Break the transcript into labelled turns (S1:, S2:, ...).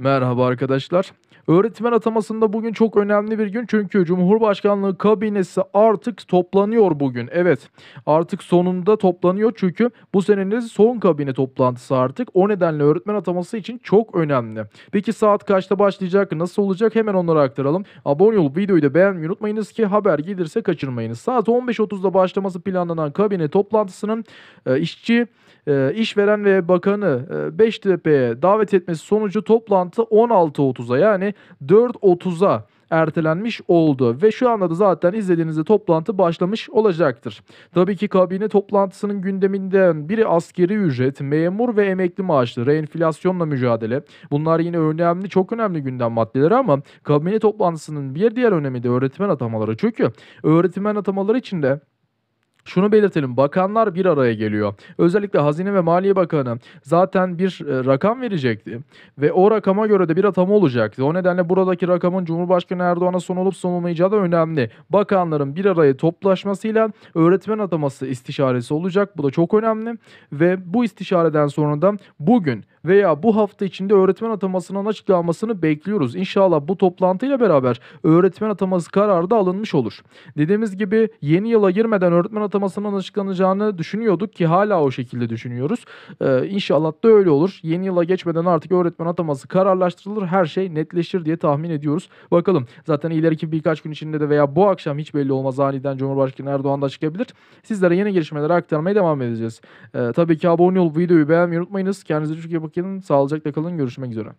S1: Merhaba arkadaşlar. Öğretmen atamasında bugün çok önemli bir gün çünkü Cumhurbaşkanlığı kabinesi artık toplanıyor bugün. Evet artık sonunda toplanıyor çünkü bu senenin son kabine toplantısı artık. O nedenle öğretmen ataması için çok önemli. Peki saat kaçta başlayacak nasıl olacak hemen onları aktaralım. Abone olup videoyu da beğenmeyi unutmayınız ki haber gelirse kaçırmayınız. Saat 15.30'da başlaması planlanan kabine toplantısının e, işçi, e, işveren ve bakanı e, Beştepe'ye davet etmesi sonucu toplantı toplantı 16.30'a yani 4.30'a ertelenmiş oldu ve şu anda da zaten izlediğinizde toplantı başlamış olacaktır. Tabii ki kabine toplantısının gündeminden biri askeri ücret, memur ve emekli maaşları, enflasyonla mücadele. Bunlar yine önemli, çok önemli gündem maddeleri ama kabine toplantısının bir diğer önemi de öğretmen atamaları. Çünkü öğretmen atamaları için de şunu belirtelim bakanlar bir araya geliyor. Özellikle Hazine ve Maliye Bakanı zaten bir e, rakam verecekti ve o rakama göre de bir atama olacaktı. O nedenle buradaki rakamın Cumhurbaşkanı Erdoğan'a son olup son olmayacağı da önemli. Bakanların bir araya toplaşmasıyla öğretmen ataması istişaresi olacak. Bu da çok önemli ve bu istişareden sonra da bugün veya bu hafta içinde öğretmen atamasının açıklamasını bekliyoruz. İnşallah bu toplantıyla beraber öğretmen ataması kararı da alınmış olur. Dediğimiz gibi yeni yıla girmeden öğretmen atamasının açıklanacağını düşünüyorduk ki hala o şekilde düşünüyoruz. Ee, inşallah da öyle olur. Yeni yıla geçmeden artık öğretmen ataması kararlaştırılır. Her şey netleşir diye tahmin ediyoruz. Bakalım zaten ileriki birkaç gün içinde de veya bu akşam hiç belli olmaz aniden Cumhurbaşkanı Erdoğan da çıkabilir. Sizlere yeni gelişmeleri aktarmaya devam edeceğiz. Ee, tabii ki abone ol videoyu beğenmeyi unutmayınız. Kendinize çok iyi bakın kalın, sağlıcakla kalın. Görüşmek üzere.